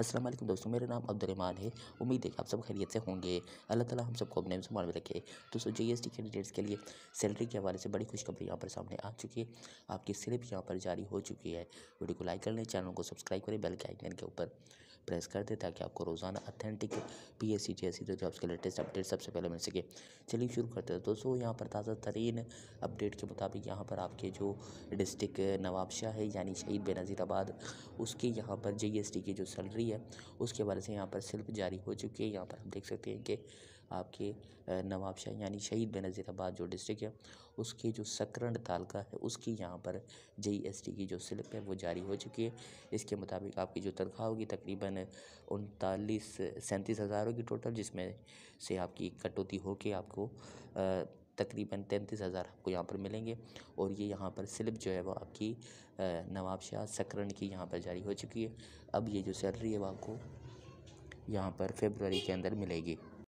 अस्सलाम वालेकुम दोस्तों मेरा नाम अब्दुलरहमान है उम्मीद है कि आप सब खैरियत से होंगे अल्लाह ताला हम सबको अपने सामान में रखे दोस्तों जी एस कैंडिडेट्स के लिए सैलरी के हवाले से बड़ी खुशखबरी यहाँ पर सामने आ चुकी है आपकी स्लिप यहाँ पर जारी हो चुकी है वीडियो को लाइक कर लें चैनल को सब्सक्राइब करें बेल के आइकन के ऊपर प्रेस कर दे ताकि आपको रोज़ाना authentic P S C G S C jobs के लेटेस्ट अपडेट सबसे पहले मिल सके चलिए शुरू करते हैं दोस्तों यहाँ पर ताज़ा तरीन अपडेट के मुताबिक यहाँ पर आपके जो डिस्ट्रिक्ट नवाबशाह है यानी शहीद बेनज़ीर आबाद उसके यहाँ पर जे एस टी की जो सैलरी है उसके बारे से यहाँ पर स्लिप जारी हो चुकी है यहाँ पर आप देख सकते हैं कि आपके नवाबशाह यानी शहीद आबाद जो डिस्ट्रिक्ट है उसके जो सकरण तालका है उसकी यहाँ पर जे एस टी की जो स्लिप है वो जारी हो चुकी है इसके मुताबिक आपकी जो तनख्वाह होगी तकरीबन उनतालीस सैंतीस हज़ार होगी टोटल जिसमें से आपकी कटौती होकर आपको तकरीबन तैंतीस हज़ार आपको यहाँ पर मिलेंगे और ये यहाँ पर स्लिप जो है वो आपकी नवाबशाह सकरण की यहाँ पर जारी हो चुकी है अब ये जो सैलरी है वो आपको यहाँ पर फेबररी के अंदर मिलेगी